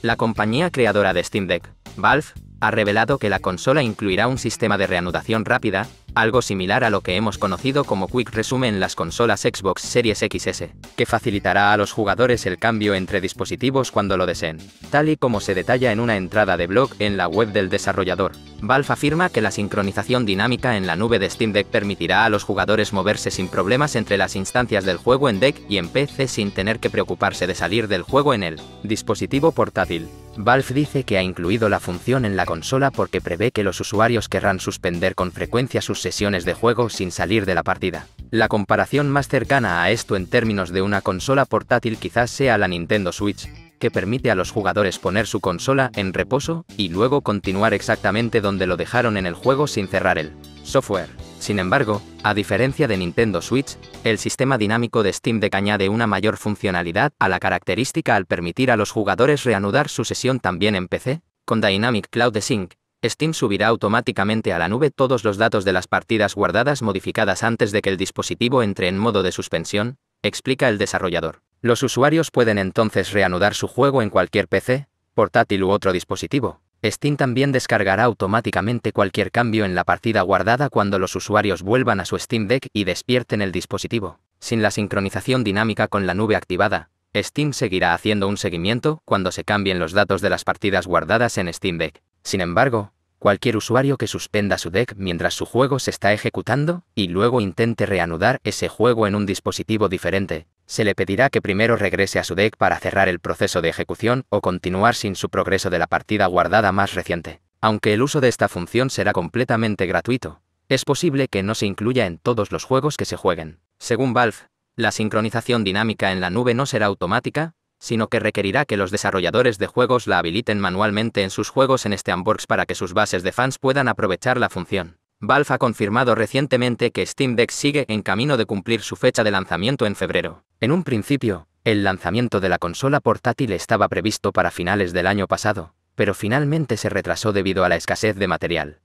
La compañía creadora de Steam Deck, Valve, ha revelado que la consola incluirá un sistema de reanudación rápida, algo similar a lo que hemos conocido como Quick Resume en las consolas Xbox Series XS, que facilitará a los jugadores el cambio entre dispositivos cuando lo deseen, tal y como se detalla en una entrada de blog en la web del desarrollador. Valve afirma que la sincronización dinámica en la nube de Steam Deck permitirá a los jugadores moverse sin problemas entre las instancias del juego en Deck y en PC sin tener que preocuparse de salir del juego en el dispositivo portátil. Valve dice que ha incluido la función en la consola porque prevé que los usuarios querrán suspender con frecuencia sus sesiones de juego sin salir de la partida. La comparación más cercana a esto en términos de una consola portátil quizás sea la Nintendo Switch, que permite a los jugadores poner su consola en reposo y luego continuar exactamente donde lo dejaron en el juego sin cerrar el software. Sin embargo, a diferencia de Nintendo Switch, el sistema dinámico de Steam Deck añade una mayor funcionalidad a la característica al permitir a los jugadores reanudar su sesión también en PC. Con Dynamic Cloud Sync, Steam subirá automáticamente a la nube todos los datos de las partidas guardadas modificadas antes de que el dispositivo entre en modo de suspensión, explica el desarrollador. Los usuarios pueden entonces reanudar su juego en cualquier PC, portátil u otro dispositivo, Steam también descargará automáticamente cualquier cambio en la partida guardada cuando los usuarios vuelvan a su Steam Deck y despierten el dispositivo. Sin la sincronización dinámica con la nube activada, Steam seguirá haciendo un seguimiento cuando se cambien los datos de las partidas guardadas en Steam Deck. Sin embargo, Cualquier usuario que suspenda su deck mientras su juego se está ejecutando, y luego intente reanudar ese juego en un dispositivo diferente, se le pedirá que primero regrese a su deck para cerrar el proceso de ejecución o continuar sin su progreso de la partida guardada más reciente. Aunque el uso de esta función será completamente gratuito, es posible que no se incluya en todos los juegos que se jueguen. Según Valve, la sincronización dinámica en la nube no será automática, sino que requerirá que los desarrolladores de juegos la habiliten manualmente en sus juegos en Steamworks para que sus bases de fans puedan aprovechar la función. Valve ha confirmado recientemente que Steam Deck sigue en camino de cumplir su fecha de lanzamiento en febrero. En un principio, el lanzamiento de la consola portátil estaba previsto para finales del año pasado, pero finalmente se retrasó debido a la escasez de material.